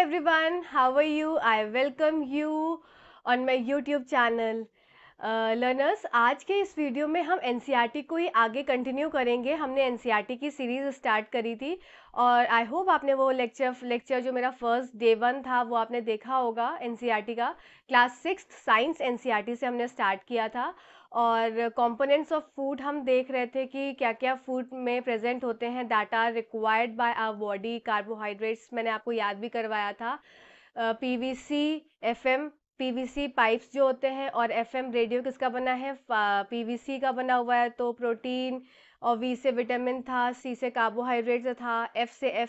everyone, how are you? I welcome you on my YouTube channel. Learners uh, आज के इस video में हम एन e को ही आगे कंटिन्यू करेंगे हमने एन e की सीरीज़ स्टार्ट करी थी और आई होप आपने वो लेक्चर लेक्चर जो मेरा फर्स्ट डे वन था वो आपने देखा होगा एन e का क्लास सिक्स साइंस एन से हमने स्टार्ट किया था और कंपोनेंट्स ऑफ फूड हम देख रहे थे कि क्या क्या फूड में प्रेजेंट होते हैं that are required by our body carbohydrates मैंने आपको याद भी करवाया था पीवीसी एफएम पीवीसी पाइप्स जो होते हैं और एफएम रेडियो किसका बना है पीवीसी का बना हुआ है तो प्रोटीन और वी से विटामिन था सी से कार्बोहाइड्रेट्स था एफ से एफ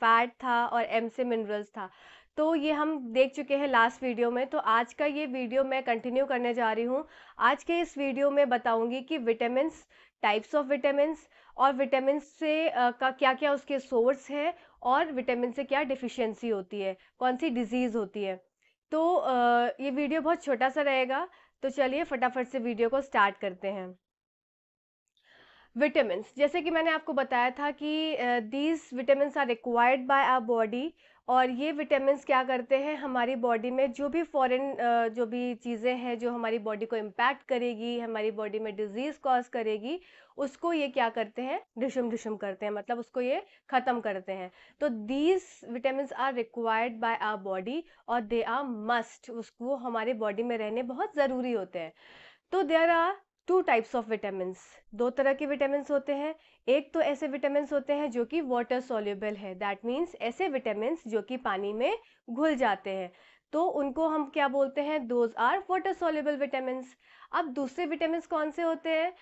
फैट था और एम से मिनरल्स था तो ये हम देख चुके हैं लास्ट वीडियो में तो आज का ये वीडियो मैं कंटिन्यू करने जा रही हूँ आज के इस वीडियो में बताऊँगी कि विटामिन टाइप्स ऑफ विटामिनस और विटामिन से आ, का क्या क्या उसके सोर्स है और विटामिन से क्या डिफिशियंसी होती है कौन सी डिजीज़ होती है तो आ, ये वीडियो बहुत छोटा सा रहेगा तो चलिए फटाफट से वीडियो को स्टार्ट करते हैं विटामिन जैसे कि मैंने आपको बताया था कि these vitamin are required by our body और ये विटामिन क्या करते हैं हमारी बॉडी में जो भी फॉरेन जो भी चीज़ें हैं जो हमारी बॉडी को इम्पैक्ट करेगी हमारी बॉडी में डिजीज़ कॉज करेगी उसको ये क्या करते हैं डिशम डिशम करते हैं मतलब उसको ये ख़त्म करते हैं तो these vitamin are required by our body और दे आर मस्ट उसको हमारे बॉडी में रहने बहुत ज़रूरी होते हैं तो there are two types of vitamin दो तरह के विटामिन होते हैं एक तो ऐसे विटामिन होते हैं जो कि वाटर सोल्यूबल है दैट मीन्स ऐसे विटामिन जो कि पानी में घुल जाते हैं तो उनको हम क्या बोलते हैं those are water soluble vitamins अब दूसरे विटामिन कौन से होते हैं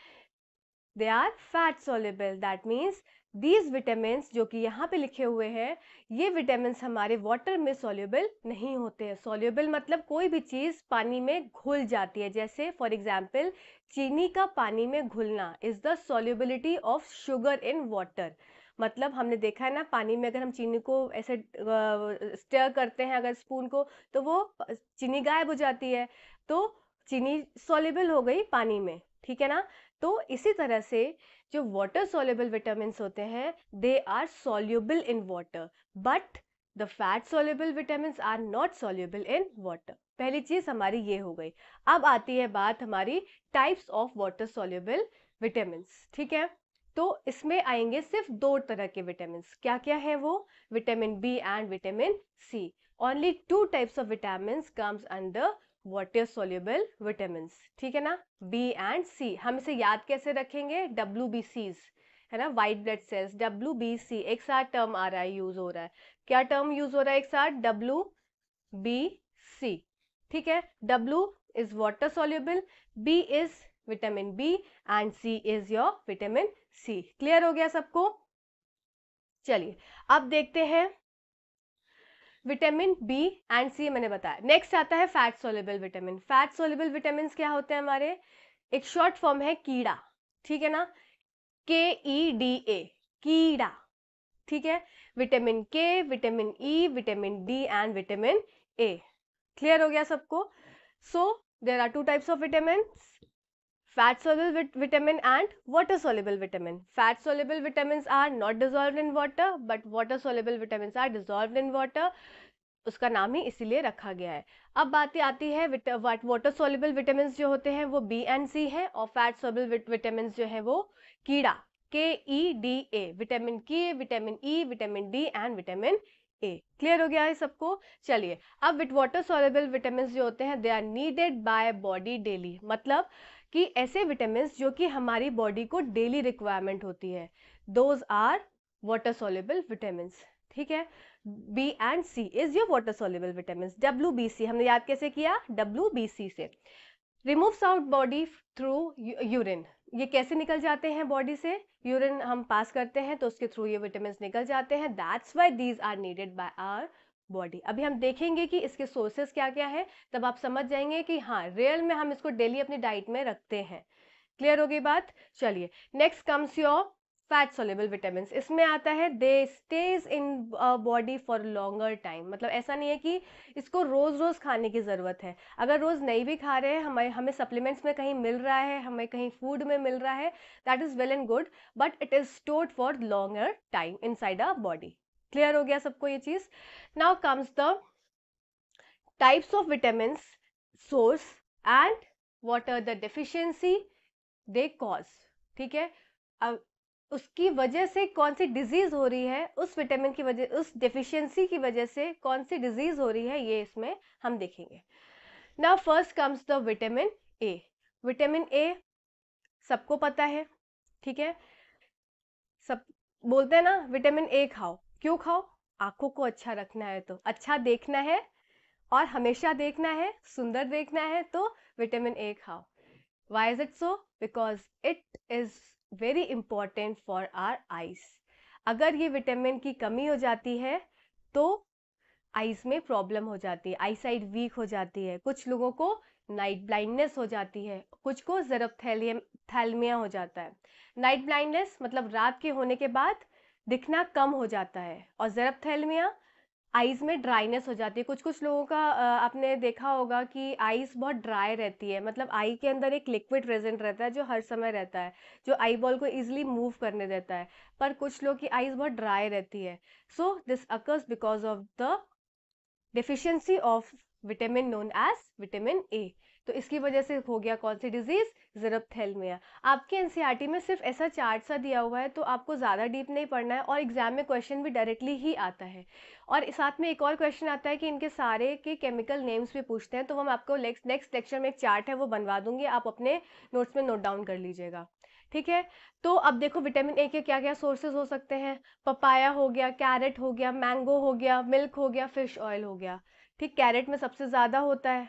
they are fat soluble that means these vitamins जो कि यहाँ पे लिखे हुए हैं ये विटामिन हमारे वाटर में सोल्यूबल नहीं होते हैं सोल्यूबल मतलब कोई भी चीज़ पानी में घुल जाती है जैसे फॉर एग्जाम्पल चीनी का पानी में घुलना is the solubility of sugar in water मतलब हमने देखा है ना पानी में अगर हम चीनी को ऐसे स्टर करते हैं अगर स्पून को तो वो चीनी गायब हो जाती है तो चीनी सोलेबल हो गई पानी में ठीक है ना तो इसी तरह से जो वाटर सोल्यूबल विटामिन होते हैं they are soluble in water but the fat soluble vitamin are not soluble in water पहली चीज हमारी ये हो गई अब आती है बात हमारी types of water soluble vitamin ठीक है तो इसमें आएंगे सिर्फ दो तरह के विटामिन क्या क्या है वो vitamin B and vitamin C only two types of vitamin comes under water soluble vitamin ठीक है ना बी एंड सी हम इसे याद कैसे रखेंगे डब्ल्यू बी सीज है ना white blood cells W B C एक साथ टर्म आ रहा है यूज हो रहा है क्या टर्म यूज हो रहा है एक साथ डब्ल्यू बी सी ठीक है W is water soluble B is vitamin B and C is your vitamin C clear हो गया सबको चलिए अब देखते हैं विटामिन बी एंड सी मैंने बताया नेक्स्ट आता है fat soluble vitamin fat soluble vitamin क्या होते हैं हमारे एक शॉर्ट फॉर्म है कीड़ा ठीक है ना के ई डी ए कीड़ा ठीक है vitamin K vitamin E vitamin D and vitamin A clear हो गया सबको so there are two types of vitamin fat soluble vitamin and water soluble vitamin fat soluble vitamin are not not in water but water soluble vitamin are are in water उसका नाम ही इसीलिए रखा गया है अब बातें आती है वाटर सोलेबल विटामिन जो होते हैं वो बी एंड सी है और फैट सोलेबल विटामिन जो है वो कीड़ा K E D A vitamin K vitamin E vitamin D and vitamin A clear हो गया है सबको चलिए अब विट वाटर सोलेबल विटामिन जो होते हैं they are needed by body daily मतलब कि ऐसे विटामिन जो कि हमारी बॉडी को डेली रिक्वायरमेंट होती है those are water soluble vitamin ठीक है B and C is your water soluble vitamin W B C हमने याद कैसे किया डब्ल्यू बी सी से removes out body through urine ये कैसे निकल जाते हैं बॉडी से यूरिन हम पास करते हैं तो उसके थ्रू ये विटामिन निकल जाते हैं that's why these are needed by our body अभी हम देखेंगे कि इसके सोर्सेस क्या क्या है तब आप समझ जाएंगे कि हाँ रियल में हम इसको डेली अपनी डाइट में रखते हैं क्लियर हो गई बात चलिए next comes your fat soluble vitamin इसमें आता है they stays in body for longer time मतलब ऐसा नहीं है कि इसको रोज़ रोज़ खाने की ज़रूरत है अगर रोज़ नहीं भी खा रहे हैं हमें हमें सप्लीमेंट्स में कहीं मिल रहा है हमें कहीं फूड में मिल रहा है that is well and good but it is stored for longer time inside a body clear हो गया सबको ये चीज now comes the types of vitamin source and what are the deficiency they cause ठीक है अब उसकी वजह से कौन सी डिजीज हो रही है उस विटामिन की वजह उस डिफिशियंसी की वजह से कौन सी डिजीज हो रही है ये इसमें हम देखेंगे ना first comes the vitamin A vitamin A सबको पता है ठीक है सब बोलते हैं ना विटामिन ए खाओ क्यों खाओ आंखों को अच्छा रखना है तो अच्छा देखना है और हमेशा देखना है सुंदर देखना है तो विटामिन ए खाओ why is it so because it is very important for our eyes अगर ये विटामिन की कमी हो जाती है तो आइज में प्रॉब्लम हो जाती है आई साइड वीक हो जाती है कुछ लोगों को नाइट ब्लाइंडनेस हो जाती है कुछ को जरब थैलियम थैलमिया हो जाता है नाइट ब्लाइंडनेस मतलब रात के होने के बाद दिखना कम हो जाता है और थैलमिया आईज़ में ड्राइनेस हो जाती है कुछ कुछ लोगों का आपने देखा होगा कि आईज़ बहुत ड्राई रहती है मतलब आई के अंदर एक लिक्विड प्रेजेंट रहता है जो हर समय रहता है जो आई बॉल को ईजिली मूव करने देता है पर कुछ लोग की आईज़ बहुत ड्राई रहती है so this occurs because of the deficiency of vitamin known as vitamin A तो इसकी वजह से हो गया कौन सी डिजीज़ जरबथेलमिया आपके एनसीईआरटी e में सिर्फ ऐसा चार्ट सा दिया हुआ है तो आपको ज़्यादा डीप नहीं पढ़ना है और एग्जाम में क्वेश्चन भी डायरेक्टली ही आता है और साथ में एक और क्वेश्चन आता है कि इनके सारे के केमिकल नेम्स भी पूछते हैं तो हम आपको नेक्स्ट लेक्चर में एक चार्ट है वो बनवा दूंगी आप अपने नोट्स में नोट डाउन कर लीजिएगा ठीक है तो अब देखो विटामिन ए के क्या क्या सोर्सेज हो सकते हैं पपाया हो गया कैरेट हो गया मैंगो हो गया मिल्क हो गया फिश ऑयल हो गया ठीक कैरेट में सबसे ज़्यादा होता है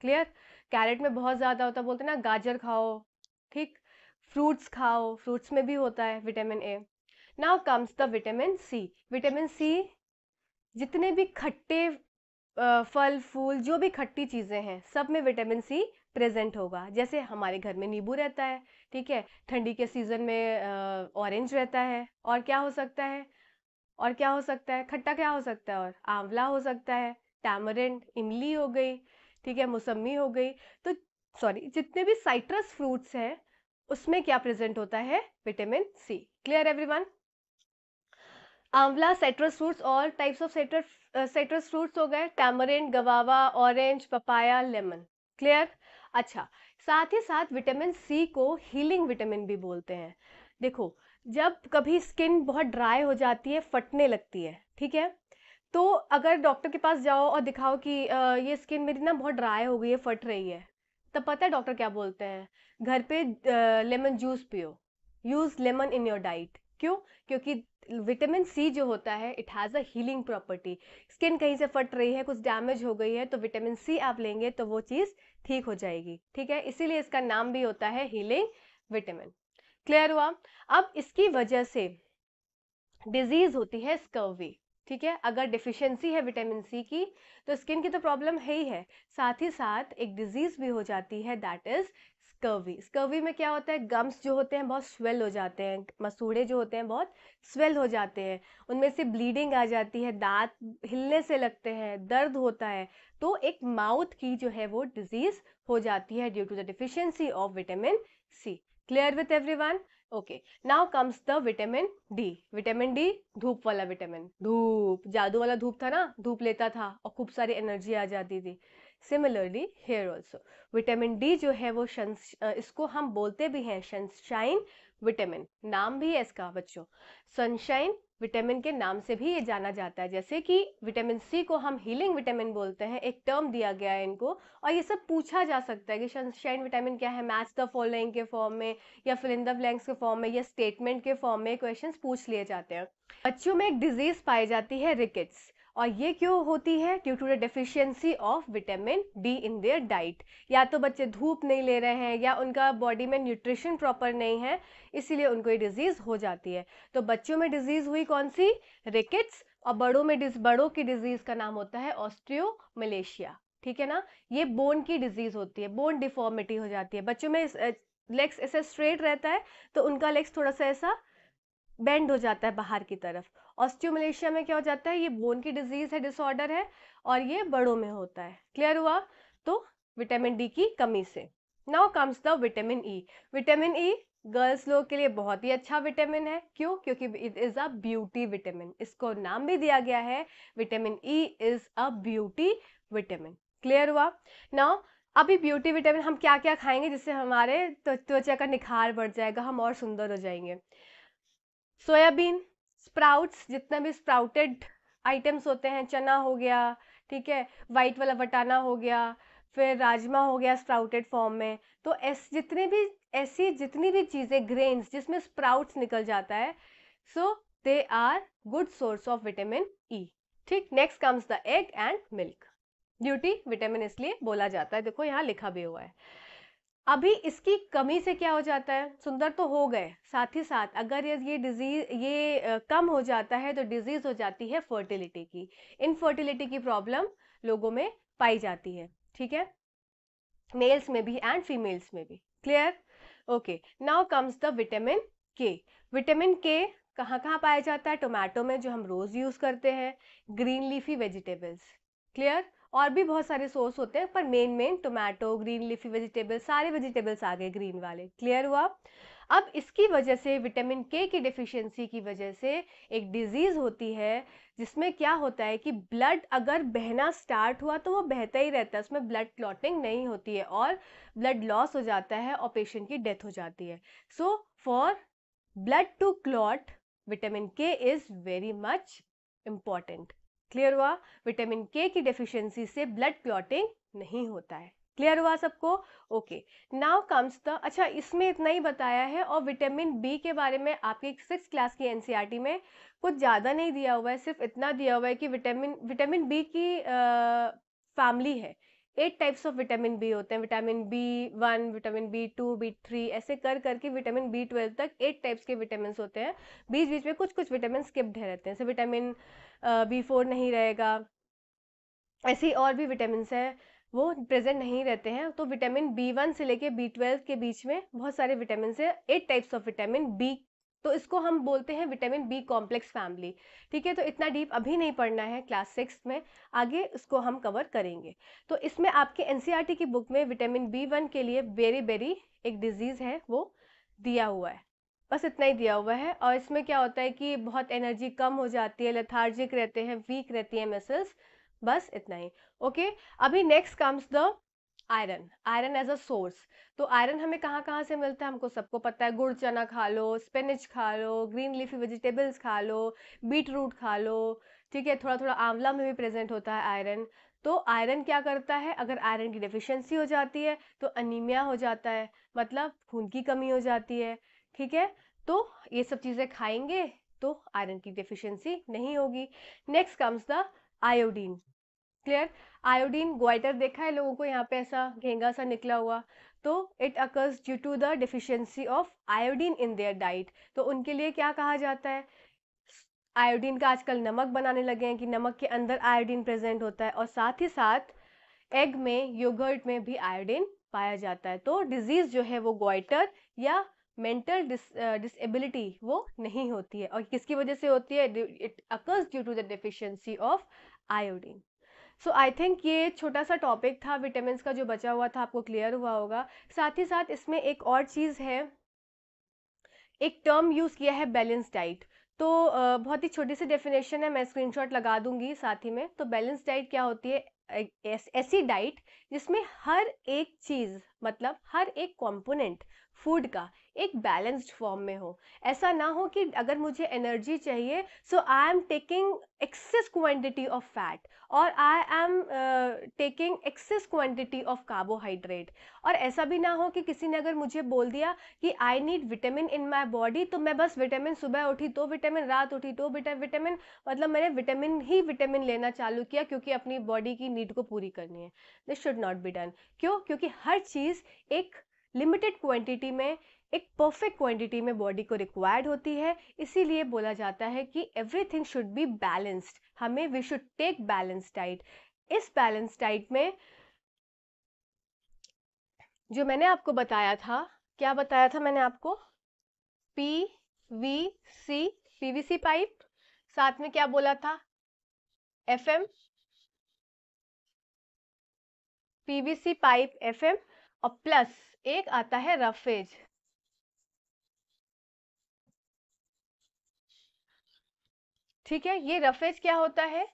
क्लियर कैरेट में बहुत ज़्यादा होता है बोलते हैं ना गाजर खाओ ठीक फ्रूट्स खाओ फ्रूट्स में भी होता है vitamin A now comes the vitamin C vitamin C जितने भी खट्टे फल फूल जो भी खट्टी चीज़ें हैं सब में विटामिन सी प्रेजेंट होगा जैसे हमारे घर में नींबू रहता है ठीक है ठंडी के सीज़न में ऑरेंज रहता है और क्या हो सकता है और क्या हो सकता है खट्टा क्या हो सकता है और आंवला हो सकता है टैमरिंड इमली हो गई ठीक है मौसमी हो गई तो सॉरी जितने भी साइट्रस फ्रूट्स हैं उसमें क्या प्रेजेंट होता है vitamin C clear everyone amla citrus fruits और types of citrus citrus fruits हो गए tamarind guava orange papaya lemon clear अच्छा साथ ही साथ विटामिन सी को हीलिंग विटामिन भी बोलते हैं देखो जब कभी स्किन बहुत ड्राई हो जाती है फटने लगती है ठीक है तो अगर डॉक्टर के पास जाओ और दिखाओ कि ये स्किन मेरी ना बहुत ड्राई हो गई है फट रही है तब पता है डॉक्टर क्या बोलते हैं घर पे लेमन जूस पियो use lemon in your diet क्यों क्योंकि विटामिन सी जो होता है it has a healing property skin कहीं से फट रही है कुछ डैमेज हो गई है तो विटामिन सी आप लेंगे तो वो चीज़ ठीक हो जाएगी ठीक है इसीलिए इसका नाम भी होता है हीलिंग विटामिन क्लियर हुआ अब इसकी वजह से डिजीज होती है स्कर्वी ठीक है अगर डिफिशियंसी है विटामिन सी की तो स्किन की तो प्रॉब्लम है ही है साथ ही साथ एक डिजीज़ भी हो जाती है दैट इज़ स्कर्वी स्कर्वी में क्या होता है गम्स जो होते हैं बहुत स्वेल हो जाते हैं मसूड़े जो होते हैं बहुत स्वेल हो जाते हैं उनमें से ब्लीडिंग आ जाती है दांत हिलने से लगते हैं दर्द होता है तो एक माउथ की जो है वो डिजीज़ हो जाती है due to the deficiency of vitamin C clear with everyone okay now comes the vitamin D vitamin D धूप वाला विटामिन धूप जादू वाला धूप था ना धूप लेता था और खूब सारी एनर्जी आ जाती थी similarly here also vitamin D जो है वो शन इसको हम बोलते भी हैं सनशाइन विटामिन नाम भी है इसका बच्चों सनशाइन विटामिन के नाम से भी ये जाना जाता है जैसे कि विटामिन सी को हम हीलिंग विटामिन बोलते हैं एक टर्म दिया गया है इनको और ये सब पूछा जा सकता है कि सनशाइन विटामिन क्या है मैच द फॉलोइंग के फॉर्म में या फिर इन द ब्लैंक्स के फॉर्म में या स्टेटमेंट के फॉर्म में क्वेश्चन पूछ लिए जाते हैं बच्चों में एक डिजीज पाई जाती है रिकेट्स और ये क्यों होती है due to the deficiency of vitamin D in their diet या तो बच्चे धूप नहीं ले रहे हैं या उनका बॉडी में न्यूट्रिशन प्रॉपर नहीं है इसीलिए उनको ये डिजीज़ हो जाती है तो बच्चों में डिजीज़ हुई कौन सी रिकेट्स और बड़ों में बड़ों की डिजीज़ का नाम होता है ऑस्ट्रियो मलेशिया ठीक है ना ये बोन की डिजीज़ होती है बोन डिफॉर्मिटी हो जाती है बच्चों में लेग्स ऐसे स्ट्रेट रहता है तो उनका लेग्स थोड़ा सा ऐसा बेंड हो जाता है बाहर की तरफ ऑस्टियोमलेशिया में क्या हो जाता है ये बोन की डिजीज है डिसऑर्डर है और ये बड़ों में होता है क्लियर हुआ तो विटामिन डी की कमी से now comes the vitamin E vitamin E girls लोग के लिए बहुत ही अच्छा विटामिन है क्यों क्योंकि it is a beauty vitamin इसको नाम भी दिया गया है vitamin E is a beauty vitamin clear हुआ नाउ अभी ब्यूटी विटामिन हम क्या क्या खाएंगे जिससे हमारे त्वचा का निखार बढ़ जाएगा हम और सुंदर हो जाएंगे सोयाबीन स्प्राउट्स जितने भी स्प्राउटेड आइटम्स होते हैं चना हो गया ठीक है वाइट वाला वटाना हो गया फिर राजमा हो गया स्प्राउटेड फॉर्म में तो एस जितने भी ऐसी जितनी भी चीज़ें ग्रेन्स जिसमें स्प्राउट्स निकल जाता है so they are good source of vitamin E ठीक next comes the egg and milk duty vitamin इसलिए बोला जाता है देखो यहाँ लिखा भी हुआ है अभी इसकी कमी से क्या हो जाता है सुंदर तो हो गए साथ ही साथ अगर ये डिजीज ये कम हो जाता है तो डिजीज हो जाती है फर्टिलिटी की इनफर्टिलिटी की प्रॉब्लम लोगों में पाई जाती है ठीक है मेल्स में भी एंड फीमेल्स में भी clear okay now comes the vitamin K vitamin K कहाँ कहाँ पाया जाता है टोमेटो में जो हम रोज़ यूज़ करते हैं ग्रीन लीफी वेजिटेबल्स क्लियर और भी बहुत सारे सोर्स होते हैं पर main main tomato green leafy vegetable सारे वेजिटेबल्स आ गए ग्रीन वाले क्लियर हुआ अब इसकी वजह से विटामिन के की डिफिशियंसी की वजह से एक डिजीज़ होती है जिसमें क्या होता है कि ब्लड अगर बहना स्टार्ट हुआ तो वो बहता ही रहता है उसमें ब्लड क्लॉटिंग नहीं होती है और ब्लड लॉस हो जाता है और पेशेंट की डेथ हो जाती है so for blood to clot vitamin K is very much important clear हुआ विटामिन के की डेफिशिएंसी से ब्लड क्लॉटिंग नहीं होता है क्लियर हुआ सबको ओके नाउ कम्स द अच्छा इसमें इतना ही बताया है और विटामिन बी के बारे में आपके सिक्स क्लास की एनसीईआरटी e में कुछ ज़्यादा नहीं दिया हुआ है सिर्फ इतना दिया हुआ है कि विटामिन विटामिन बी की आ, फैमिली है eight types of vitamin B होते हैं vitamin B one vitamin B two B three ऐसे कर करके विटामिन बी ट्वेल्व तक एट टाइप्स के विटामिन होते हैं बीच बीच में कुछ कुछ विटामिन स्किप्ड रहते हैं जैसे विटामिन बी फोर नहीं रहेगा ऐसे और भी विटामिन हैं वो प्रेजेंट नहीं रहते हैं तो विटामिन बी वन से लेके बी ट्वेल्व के बीच में बहुत सारे विटामिन है eight types of vitamin B तो इसको हम बोलते हैं विटामिन बी कॉम्प्लेक्स फैमिली ठीक है तो इतना डीप अभी नहीं पढ़ना है क्लास सिक्स में आगे उसको हम कवर करेंगे तो इसमें आपके एन e की बुक में विटामिन बी वन के लिए बेरी बेरी एक डिजीज़ है वो दिया हुआ है बस इतना ही दिया हुआ है और इसमें क्या होता है कि बहुत एनर्जी कम हो जाती है लथार्जिक रहते हैं वीक रहती है मसल्स बस इतना ही ओके अभी next comes the iron iron as a source तो आयरन हमें कहाँ कहाँ से मिलता है हमको सबको पता है गुड़ चना खा लो स्पेनिज खा लो ग्रीन लीफी वेजिटेबल्स खा लो बीट रूट खा लो ठीक है थोड़ा थोड़ा आंवला में भी प्रेजेंट होता है आयरन तो आयरन क्या करता है अगर आयरन की डिफिशेंसी हो जाती है तो अनिमिया हो जाता है मतलब खून की कमी हो जाती है ठीक है तो ये सब चीज़ें खाएंगे तो आयरन की डिफिशेंसी नहीं होगी next comes the iodine clear iodine goitre देखा है लोगों को यहाँ पे ऐसा घेंगा सा निकला हुआ तो it occurs due to the deficiency of iodine in their diet तो उनके लिए क्या कहा जाता है आयोडीन का आजकल नमक बनाने लगे हैं कि नमक के अंदर आयोडीन प्रेजेंट होता है और साथ ही साथ एग में योगर्ट में भी आयोडीन पाया जाता है तो डिजीज़ जो है वो ग्वाइटर या मेंटल डिसेबिलिटी uh, वो नहीं होती है और किसकी वजह से होती है it occurs due to the deficiency of iodine so I think ये छोटा सा टॉपिक था विटामिन का जो बचा हुआ था आपको क्लियर हुआ होगा साथ ही साथ इसमें एक और चीज़ है एक टर्म यूज़ किया है बैलेंस डाइट तो बहुत ही छोटी सी डेफिनेशन है मैं स्क्रीनशॉट लगा दूंगी साथ ही में तो बैलेंस डाइट क्या होती है ऐसी डाइट जिसमें हर एक चीज़ मतलब हर एक कंपोनेंट फूड का एक बैलेंस्ड फॉर्म में हो ऐसा ना हो कि अगर मुझे एनर्जी चाहिए so I am taking excess quantity of fat और I am taking excess quantity of carbohydrate और ऐसा भी ना हो कि किसी ने अगर मुझे बोल दिया कि I need vitamin in my body तो मैं बस विटामिन सुबह उठी तो विटामिन रात उठी तो विटामिन मतलब मैंने विटामिन ही विटामिन लेना चालू किया क्योंकि अपनी बॉडी की नीड को पूरी करनी है this should not be done क्यों क्योंकि हर चीज़ एक लिमिटेड क्वांटिटी में एक परफेक्ट क्वांटिटी में बॉडी को रिक्वायर्ड होती है इसीलिए बोला जाता है कि एवरीथिंग शुड बी बैलेंस्ड हमें we should take balance diet इस बैलेंस डाइट में जो मैंने आपको बताया था क्या बताया था मैंने आपको P V C P V C pipe साथ में क्या बोला था F M PVC pipe FM और प्लस एक आता है रफेज ठीक है ये रफेज क्या होता है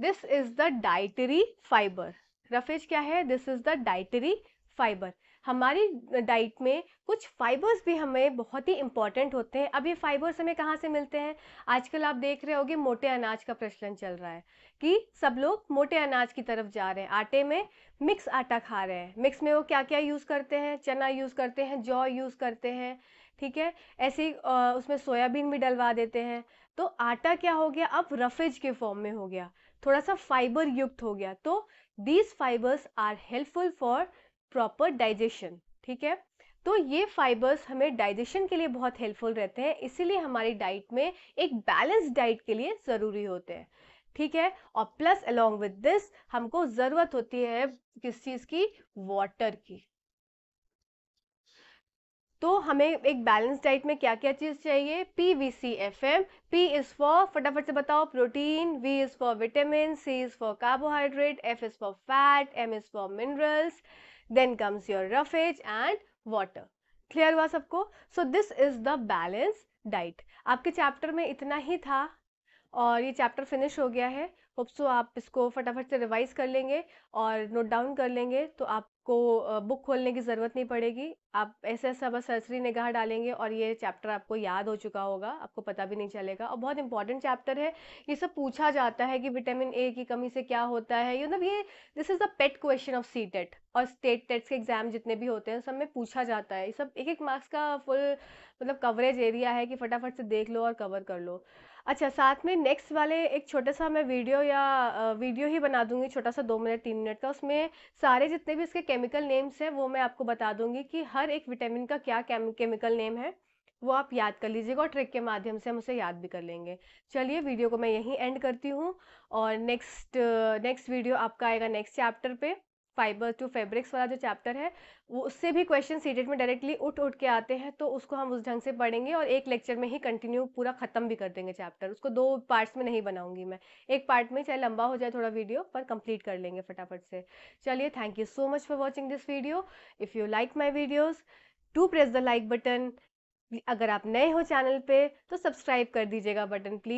this is the dietary fibre roughage क्या है this is the dietary fibre हमारी डाइट में कुछ फाइबर्स भी हमें बहुत ही इंपॉर्टेंट होते हैं अब ये फाइबर्स हमें कहाँ से मिलते हैं आजकल आप देख रहे होगे मोटे अनाज का प्रचलन चल रहा है कि सब लोग मोटे अनाज की तरफ जा रहे हैं आटे में मिक्स आटा खा रहे हैं मिक्स में वो क्या क्या यूज़ करते हैं चना यूज़ करते हैं जौ यूज़ करते हैं ठीक है ऐसे उसमें सोयाबीन भी डलवा देते हैं तो आटा क्या हो गया अब रफेज के फॉर्म में हो गया थोड़ा सा फाइबर युक्त हो गया तो these fibres are helpful for proper digestion ठीक है तो ये फाइबर्स हमें डाइजेशन के लिए बहुत हेल्पफुल रहते हैं इसीलिए हमारी डाइट में एक बैलेंस डाइट के लिए ज़रूरी होते हैं ठीक है और प्लस अलोंग विद दिस हमको ज़रूरत होती है किस चीज़ की वाटर की तो हमें एक बैलेंस डाइट में क्या क्या चीज़ चाहिए P V C F M P is for फटाफट से बताओ protein V is for vitamin C is for carbohydrate F is for fat M is for minerals then comes your roughage and water clear हुआ सबको so this is the balance diet आपके chapter में इतना ही था और ये chapter finish हो गया है होप्सो आप इसको फटाफट से रिवाइज कर लेंगे और नोट डाउन कर लेंगे तो आप को बुक खोलने की ज़रूरत नहीं पड़ेगी आप ऐसे ऐसा बस सरसरी निगाह डालेंगे और ये चैप्टर आपको याद हो चुका होगा आपको पता भी नहीं चलेगा और बहुत इंपॉर्टेंट चैप्टर है ये सब पूछा जाता है कि विटामिन ए की कमी से क्या होता है मतलब ये this is the pet question of C TET और स्टेट टेट्स e के एग्जाम जितने भी होते हैं सब में पूछा जाता है ये सब एक एक मार्क्स का फुल मतलब कवरेज एरिया है कि फटाफट से देख लो और कवर कर लो अच्छा साथ में नेक्स्ट वाले एक छोटा सा मैं वीडियो या वीडियो ही बना दूंगी छोटा सा दो मिनट तीन मिनट का उसमें सारे जितने भी इसके केमिकल नेम्स हैं वो मैं आपको बता दूंगी कि हर एक विटामिन का क्या केमिकल नेम है वो आप याद कर लीजिएगा और ट्रिक के माध्यम से हम उसे याद भी कर लेंगे चलिए वीडियो को मैं यहीं एंड करती हूँ और नेक्स्ट नेक्स्ट वीडियो आपका आएगा नेक्स्ट चैप्टर पर फाइबर टू फैब्रिक्स वाला जो चैप्टर है वो उससे भी क्वेश्चन सीडेट में डायरेक्टली उठ उठ के आते हैं तो उसको हम उस ढंग से पढ़ेंगे और एक लेक्चर में ही कंटिन्यू पूरा ख़त्म भी कर देंगे चैप्टर उसको दो पार्ट्स में नहीं बनाऊंगी मैं एक पार्ट में चाहे लंबा हो जाए थोड़ा वीडियो पर कंप्लीट कर लेंगे फटाफट से चलिए thank you so much for watching this video if you like my videos to press the like button अगर आप नए हो चैनल पर तो सब्सक्राइब कर दीजिएगा बटन प्लीज़